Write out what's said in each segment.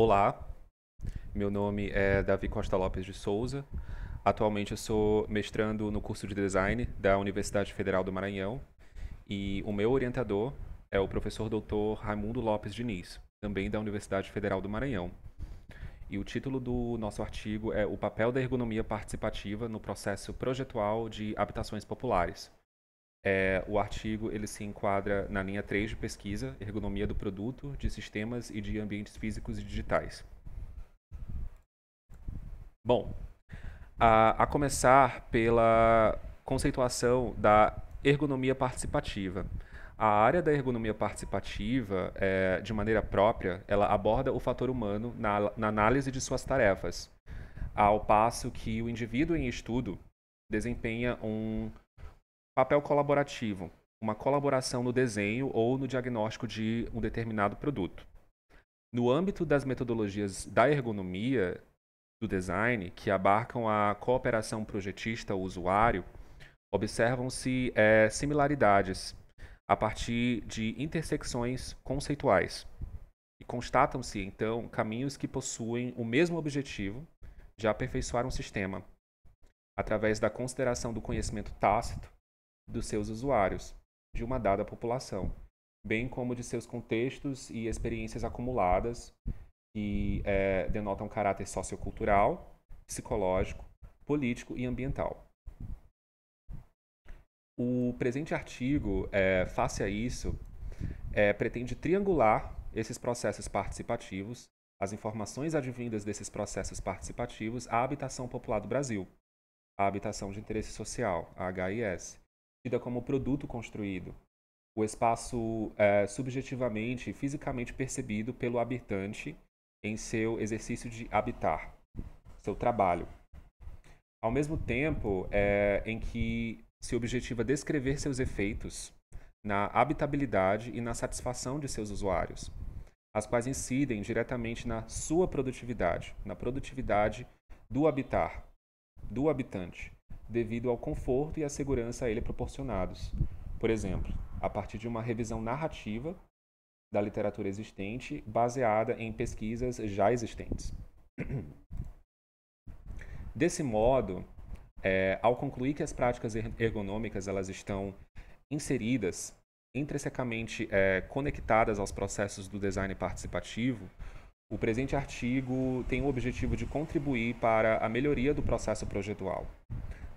Olá, meu nome é Davi Costa Lopes de Souza. Atualmente eu sou mestrando no curso de design da Universidade Federal do Maranhão e o meu orientador é o professor doutor Raimundo Lopes Diniz, também da Universidade Federal do Maranhão. E o título do nosso artigo é O papel da ergonomia participativa no processo projetual de habitações populares. É, o artigo ele se enquadra na linha 3 de pesquisa, ergonomia do produto, de sistemas e de ambientes físicos e digitais. Bom, a, a começar pela conceituação da ergonomia participativa. A área da ergonomia participativa, é, de maneira própria, ela aborda o fator humano na, na análise de suas tarefas, ao passo que o indivíduo em estudo desempenha um Papel colaborativo, uma colaboração no desenho ou no diagnóstico de um determinado produto. No âmbito das metodologias da ergonomia do design, que abarcam a cooperação projetista-usuário, observam-se é, similaridades a partir de intersecções conceituais. E constatam-se, então, caminhos que possuem o mesmo objetivo de aperfeiçoar um sistema, através da consideração do conhecimento tácito dos seus usuários, de uma dada população, bem como de seus contextos e experiências acumuladas, que é, denotam caráter sociocultural, psicológico, político e ambiental. O presente artigo, é, face a isso, é, pretende triangular esses processos participativos, as informações advindas desses processos participativos à habitação popular do Brasil, à habitação de interesse social, a HIS, tida como produto construído, o espaço é, subjetivamente e fisicamente percebido pelo habitante em seu exercício de habitar, seu trabalho. Ao mesmo tempo é, em que se objetiva descrever seus efeitos na habitabilidade e na satisfação de seus usuários, as quais incidem diretamente na sua produtividade, na produtividade do habitar, do habitante, devido ao conforto e à segurança a ele proporcionados. Por exemplo, a partir de uma revisão narrativa da literatura existente, baseada em pesquisas já existentes. Desse modo, é, ao concluir que as práticas er-, ergonômicas elas estão inseridas, intrinsecamente é, conectadas aos processos do design participativo, o presente artigo tem o objetivo de contribuir para a melhoria do processo projetual,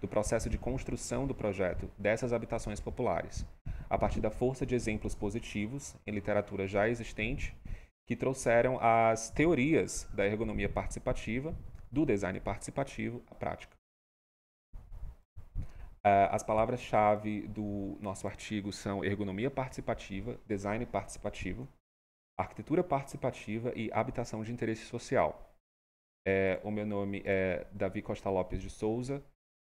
do processo de construção do projeto dessas habitações populares, a partir da força de exemplos positivos em literatura já existente, que trouxeram as teorias da ergonomia participativa, do design participativo à prática. Ah, as palavras-chave do nosso artigo são ergonomia participativa, design participativo, arquitetura participativa e habitação de interesse social. É, o meu nome é Davi Costa Lopes de Souza,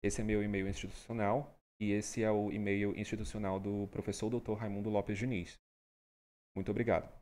esse é meu e-mail institucional e esse é o e-mail institucional do professor Dr. Raimundo Lopes Diniz. Muito obrigado.